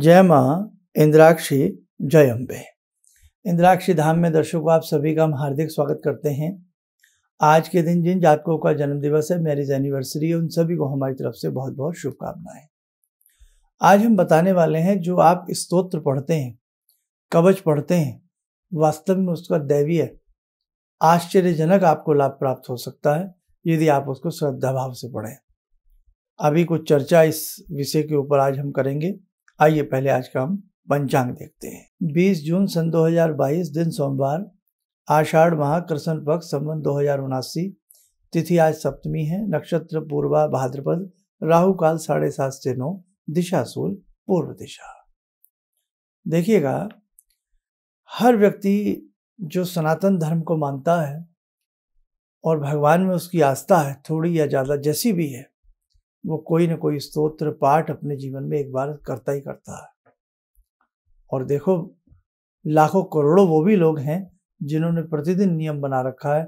जय माँ इंद्राक्षी जय अम्बे इंद्राक्षी धाम में दर्शकों आप सभी का हम हार्दिक स्वागत करते हैं आज के दिन जिन जातकों का जन्मदिवस है मैरिज एनिवर्सरी है उन सभी को हमारी तरफ से बहुत बहुत शुभकामनाएं आज हम बताने वाले हैं जो आप स्तोत्र पढ़ते हैं कवच पढ़ते हैं वास्तव में उसका दैवीय आश्चर्यजनक आपको लाभ प्राप्त हो सकता है यदि आप उसको श्रद्धा भाव से पढ़ें अभी कुछ चर्चा इस विषय के ऊपर आज हम करेंगे आइए पहले आज का हम पंचांग देखते हैं 20 जून सन 2022 दिन सोमवार आषाढ़ माह कृष्ण पक्ष संबंध दो हजार उनासी तिथि आज सप्तमी है नक्षत्र पूर्वा भाद्रपद राहु काल साढ़े सात से नौ दिशा सूल पूर्व दिशा देखिएगा हर व्यक्ति जो सनातन धर्म को मानता है और भगवान में उसकी आस्था है थोड़ी या ज़्यादा जैसी भी है वो कोई ना कोई स्तोत्र पाठ अपने जीवन में एक बार करता ही करता है और देखो लाखों करोड़ों वो भी लोग हैं जिन्होंने प्रतिदिन नियम बना रखा है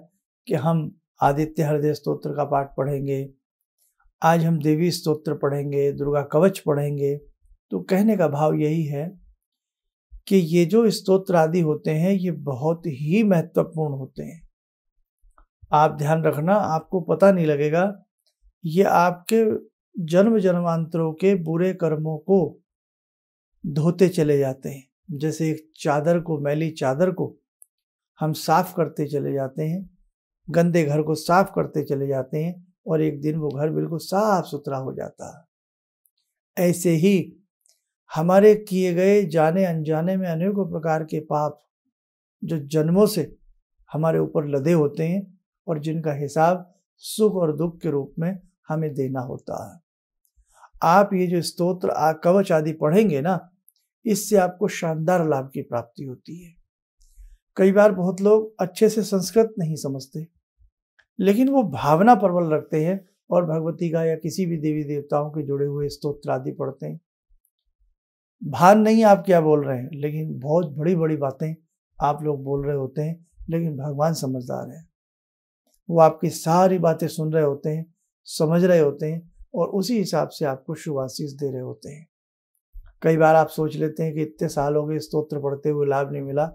कि हम आदित्य हृदय स्तोत्र का पाठ पढ़ेंगे आज हम देवी स्तोत्र पढ़ेंगे दुर्गा कवच पढ़ेंगे तो कहने का भाव यही है कि ये जो स्तोत्र आदि होते हैं ये बहुत ही महत्वपूर्ण होते हैं आप ध्यान रखना आपको पता नहीं लगेगा ये आपके जन्म जन्मांतरों के बुरे कर्मों को धोते चले जाते हैं जैसे एक चादर को मैली चादर को हम साफ करते चले जाते हैं गंदे घर को साफ करते चले जाते हैं और एक दिन वो घर बिल्कुल साफ सुथरा हो जाता है ऐसे ही हमारे किए गए जाने अनजाने में अनेकों प्रकार के पाप जो जन्मों से हमारे ऊपर लदे होते हैं और जिनका हिसाब सुख और दुख के रूप में हमें देना होता है आप ये जो स्तोत्र कवच आदि पढ़ेंगे ना इससे आपको शानदार लाभ की प्राप्ति होती है कई बार बहुत लोग अच्छे से संस्कृत नहीं समझते लेकिन वो भावना प्रबल रखते हैं और भगवती का या किसी भी देवी देवताओं के जुड़े हुए स्तोत्र आदि पढ़ते हैं भान नहीं आप क्या बोल रहे हैं लेकिन बहुत बड़ी बड़ी बातें आप लोग बोल रहे होते हैं लेकिन भगवान समझदार है वो आपकी सारी बातें सुन रहे होते हैं समझ रहे होते हैं और उसी हिसाब से आपको शुभाशीष दे रहे होते हैं कई बार आप सोच लेते हैं कि इतने साल हो गए स्तोत्र पढ़ते हुए लाभ नहीं मिला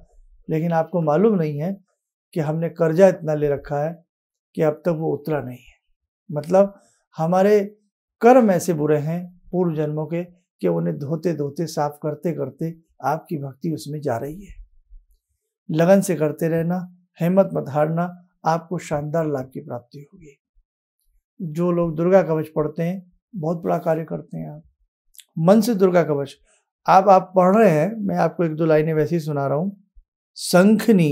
लेकिन आपको मालूम नहीं है कि हमने कर्जा इतना ले रखा है कि अब तक वो उतरा नहीं है मतलब हमारे कर्म ऐसे बुरे हैं पूर्व जन्मों के कि उन्हें धोते धोते साफ करते करते आपकी भक्ति उसमें जा रही है लगन से करते रहना हिम्मत मत हारना आपको शानदार लाभ की प्राप्ति होगी जो लोग दुर्गा कवच पढ़ते हैं बहुत बड़ा कार्य करते हैं आप मन से दुर्गा कवच आप आप पढ़ रहे हैं मैं आपको एक दो लाइनें वैसे ही सुना रहा हूँ संखनी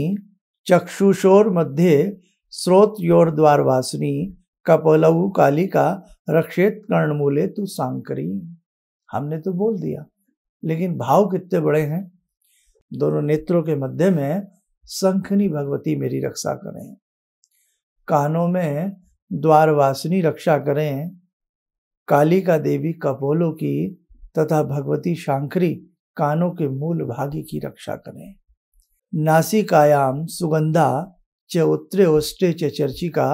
चक्षुषोर मध्य स्रोत योर द्वार वासनी कपलऊ का रक्षित कर्ण मूले तू सांकरी हमने तो बोल दिया लेकिन भाव कितने बड़े हैं दोनों नेत्रों के मध्य में संखनी भगवती मेरी रक्षा करें कानों में द्वारवासिनी रक्षा करें कालिका देवी कपोलों की तथा भगवती शांकरी कानों के मूल भागी की रक्षा करें नासिकायाम सुगंधा च उत्तरे ओष्टे च चर्चिका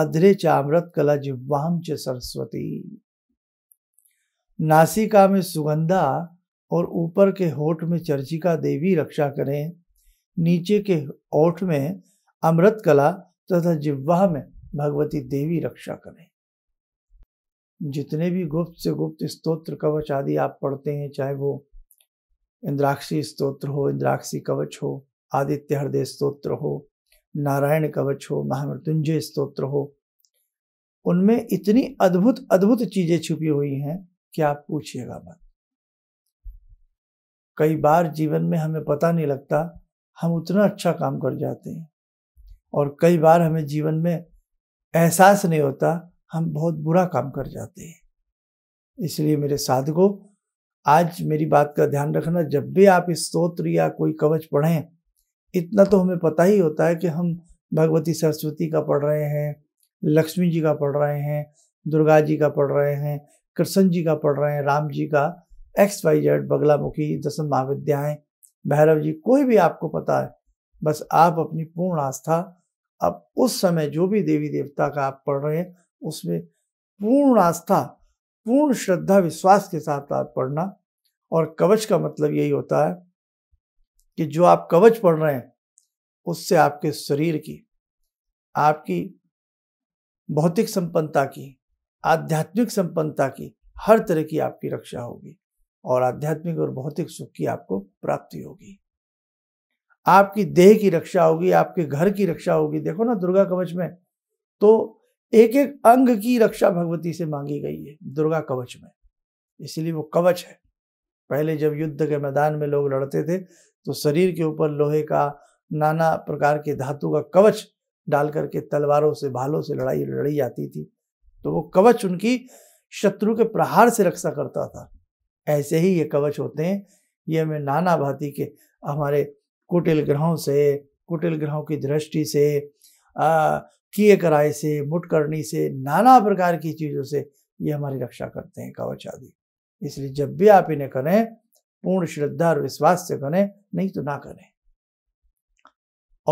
अध्रे अमृत कला जिह्वाम च सरस्वती नासिका में सुगंधा और ऊपर के होठ में चर्चिका देवी रक्षा करें नीचे के ओठ में अमृत कला तथा जिह्वा में भगवती देवी रक्षा करें जितने भी गुप्त से गुप्त स्तोत्र कवच आदि आप पढ़ते हैं चाहे वो इंद्राक्षी स्तोत्र हो इंद्राक्षी कवच हो आदित्य हृदय स्तोत्र हो नारायण कवच हो महामृत्युंजय स्तोत्र हो उनमें इतनी अद्भुत अद्भुत चीजें छुपी हुई हैं कि आप पूछिएगा मत कई बार जीवन में हमें पता नहीं लगता हम उतना अच्छा काम कर जाते हैं और कई बार हमें जीवन में एहसास नहीं होता हम बहुत बुरा काम कर जाते हैं इसलिए मेरे साधकों आज मेरी बात का ध्यान रखना जब भी आप इस स्त्रोत्र या कोई कवच पढ़ें इतना तो हमें पता ही होता है कि हम भगवती सरस्वती का पढ़ रहे हैं लक्ष्मी जी का पढ़ रहे हैं दुर्गा जी का पढ़ रहे हैं कृष्ण जी का पढ़ रहे हैं राम जी का एक्स वाई जेड बगलामुखी दसम महाविद्याएं भैरव जी कोई भी आपको पता है बस आप अपनी पूर्ण आस्था अब उस समय जो भी देवी देवता का आप पढ़ रहे हैं उसमें पूर्ण आस्था पूर्ण श्रद्धा विश्वास के साथ आप पढ़ना और कवच का मतलब यही होता है कि जो आप कवच पढ़ रहे हैं उससे आपके शरीर की आपकी भौतिक संपन्नता की आध्यात्मिक संपन्नता की हर तरह की आपकी रक्षा होगी और आध्यात्मिक और भौतिक सुख की आपको प्राप्ति होगी आपकी देह की रक्षा होगी आपके घर की रक्षा होगी देखो ना दुर्गा कवच में तो एक एक अंग की रक्षा भगवती से मांगी गई है दुर्गा कवच में इसलिए वो कवच है पहले जब युद्ध के मैदान में लोग लड़ते थे तो शरीर के ऊपर लोहे का नाना प्रकार के धातु का कवच डाल करके तलवारों से भालों से लड़ाई लड़ी जाती थी तो वो कवच उनकी शत्रु के प्रहार से रक्षा करता था ऐसे ही ये कवच होते हैं ये हमें नाना भांति के हमारे कुटिल ग्रहों से कुटिल ग्रहों की दृष्टि से किए कराए से मुटकरणी से नाना प्रकार की चीज़ों से ये हमारी रक्षा करते हैं कवच आदि इसलिए जब भी आप इन्हें करें पूर्ण श्रद्धा और विश्वास से करें नहीं तो ना करें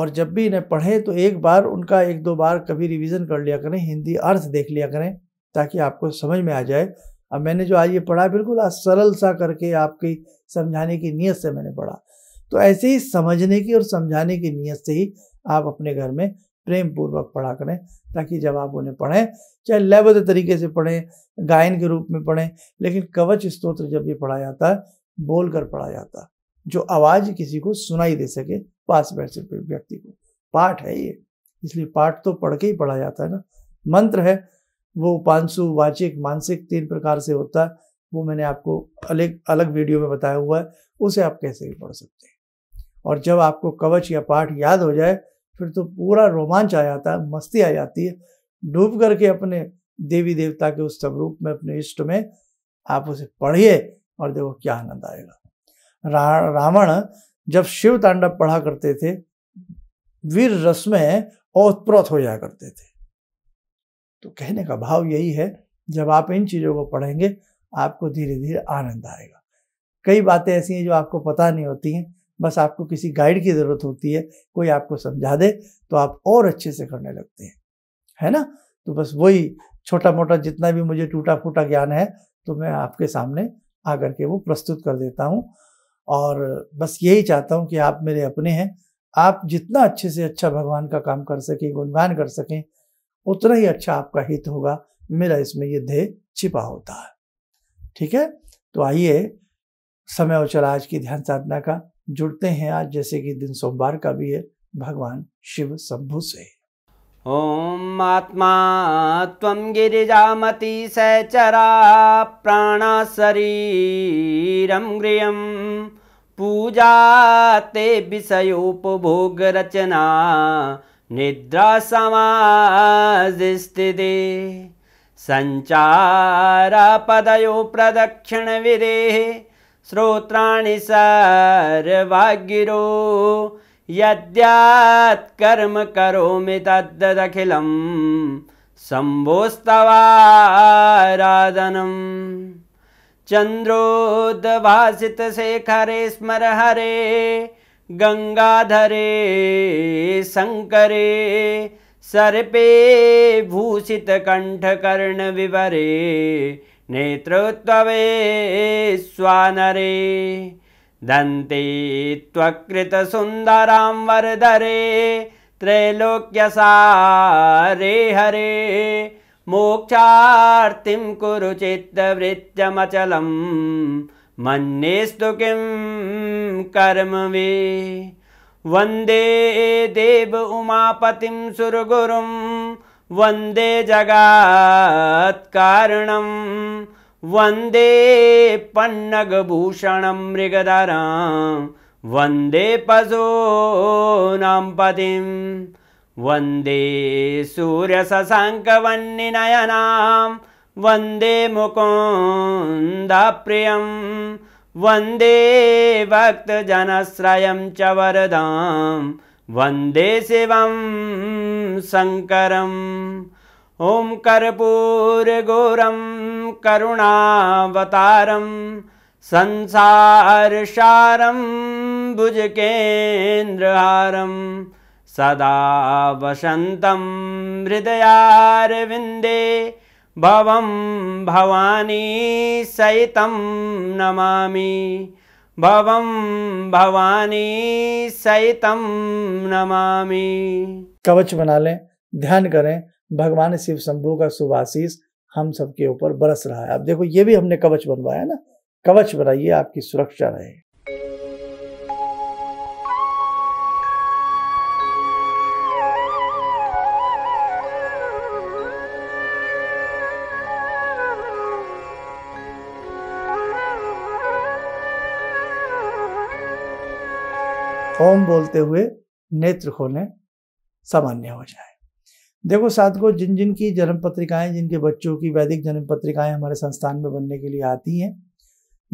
और जब भी इन्हें पढ़ें तो एक बार उनका एक दो बार कभी रिवीजन कर लिया करें हिंदी अर्थ देख लिया करें ताकि आपको समझ में आ जाए अब मैंने जो आज ये पढ़ा बिल्कुल आज सरल सा करके आपकी समझाने की नीयत से मैंने पढ़ा तो ऐसे ही समझने की और समझाने की नीयत से ही आप अपने घर में प्रेम पूर्वक पढ़ा करें ताकि जब आप उन्हें पढ़ें चाहे लयबद्ध तरीके से पढ़ें गायन के रूप में पढ़ें लेकिन कवच स्त्रोत्र जब ये पढ़ा जाता है बोल कर पढ़ा जाता है जो आवाज़ किसी को सुनाई दे सके पास बैठे व्यक्ति को पाठ है ये इसलिए पाठ तो पढ़ के ही पढ़ा जाता है ना मंत्र है वो उपांशु वाचिक मानसिक तीन प्रकार से होता है वो मैंने आपको अलग अलग वीडियो में बताया हुआ है उसे आप कैसे भी पढ़ सकते हैं और जब आपको कवच या पाठ याद हो जाए फिर तो पूरा रोमांच आ जाता है मस्ती आ जाती है डूब करके अपने देवी देवता के उस स्वरूप में अपने इष्ट में आप उसे पढ़िए और देखो क्या आनंद आएगा रावण जब शिव तांडव पढ़ा करते थे वीर रस में औतप्रोत हो जाया करते थे तो कहने का भाव यही है जब आप इन चीज़ों को पढ़ेंगे आपको धीरे धीरे आनंद आएगा कई बातें ऐसी हैं जो आपको पता नहीं होती हैं बस आपको किसी गाइड की ज़रूरत होती है कोई आपको समझा दे तो आप और अच्छे से करने लगते हैं है ना तो बस वही छोटा मोटा जितना भी मुझे टूटा फूटा ज्ञान है तो मैं आपके सामने आ करके वो प्रस्तुत कर देता हूँ और बस यही चाहता हूँ कि आप मेरे अपने हैं आप जितना अच्छे से अच्छा भगवान का काम कर सकें गुणगान कर सकें उतना ही अच्छा आपका हित होगा मेरा इसमें ये ध्येय छिपा होता है ठीक है तो आइए समय और चला आज की ध्यान साधना का जुड़ते हैं आज जैसे कि दिन सोमवार का भी है भगवान शिव शंभु से ओम आत्मा गिरिजा मति सचरा प्राण शरीरं गृहं पूजा ते रचना निद्रा पदयो प्रदक्षिण विदेह श्रोत्राणि यद्यात् कर्म करोमि तद्दखिलं शम्भोस्तवा राधनं स्मर हरे गङ्गाधरे शङ्करे सर्पे भूषितकण्ठकर्णविवरे नेतृत्ववे स्वानरे दन्ते त्वकृतसुन्दरां वरदरे त्रैलोक्यसारे हरे मोक्षार्तिं कुरु चित्तवृत्यमचलं मन्येस्तु किं कर्मवे वन्दे देव उमापतिं सुरगुरुम् वन्दे जगात्कारणं वन्दे पन्नगभूषणं मृगधरां वन्दे पशूनां पतिं वन्दे सूर्यशशाङ्कवन्निनयनां वन्दे मुकुन्दप्रियं वन्दे भक्तजनश्रयं च वरदाम् वन्दे शिवं शङ्करम् ॐ कर्पूरगुरं करुणावतारं संसारसारं भुजकेन्द्रहारं सदा वसन्तं हृदयारविन्दे भवं भवानी सहितं नमामि भव भवानी सैतम नमामि कवच बना लें ध्यान करें भगवान शिव शंभु का सुभाशीष हम सबके ऊपर बरस रहा है अब देखो ये भी हमने कवच बनवाया ना कवच बनाइए आपकी सुरक्षा रहे ओम बोलते हुए नेत्र खोलें सामान्य हो जाए देखो साधको जिन जिन की जन्म पत्रिकाएं जिनके बच्चों की वैदिक जन्म पत्रिकाएं हमारे संस्थान में बनने के लिए आती हैं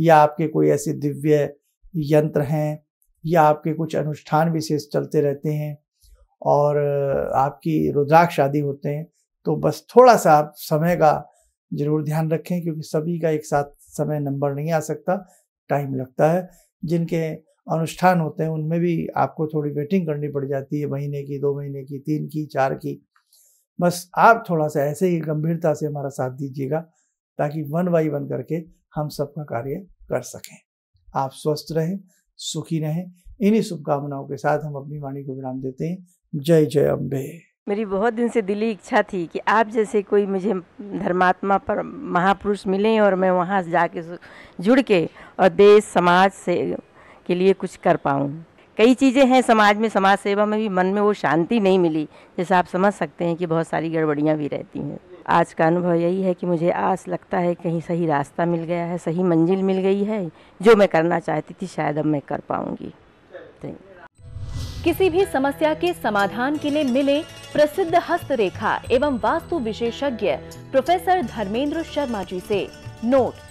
या आपके कोई ऐसे दिव्य यंत्र हैं या आपके कुछ अनुष्ठान विशेष चलते रहते हैं और आपकी रुद्राक्ष आदि होते हैं तो बस थोड़ा सा आप समय का जरूर ध्यान रखें क्योंकि सभी का एक साथ समय नंबर नहीं आ सकता टाइम लगता है जिनके अनुष्ठान होते हैं उनमें भी आपको थोड़ी वेटिंग करनी पड़ जाती है महीने की दो महीने की तीन की चार की बस आप थोड़ा सा ऐसे ही गंभीरता से हमारा साथ दीजिएगा ताकि वन बाई वन करके हम सबका कार्य कर सकें आप स्वस्थ रहें सुखी रहें इन्हीं शुभकामनाओं के साथ हम अपनी वाणी को विराम देते हैं जय जय अम्बे मेरी बहुत दिन से दिली इच्छा थी कि आप जैसे कोई मुझे धर्मात्मा पर महापुरुष मिले और मैं वहाँ जाके जुड़ के और देश समाज से के लिए कुछ कर पाऊँ कई चीज़ें हैं समाज में समाज सेवा में भी मन में वो शांति नहीं मिली जैसे आप समझ सकते हैं कि बहुत सारी गड़बड़ियाँ भी रहती हैं आज का अनुभव यही है कि मुझे आस लगता है कहीं सही रास्ता मिल गया है सही मंजिल मिल गई है जो मैं करना चाहती थी शायद अब मैं कर पाऊंगी किसी भी समस्या के समाधान के लिए मिले प्रसिद्ध हस्तरेखा एवं वास्तु विशेषज्ञ प्रोफेसर धर्मेंद्र शर्मा जी से नोट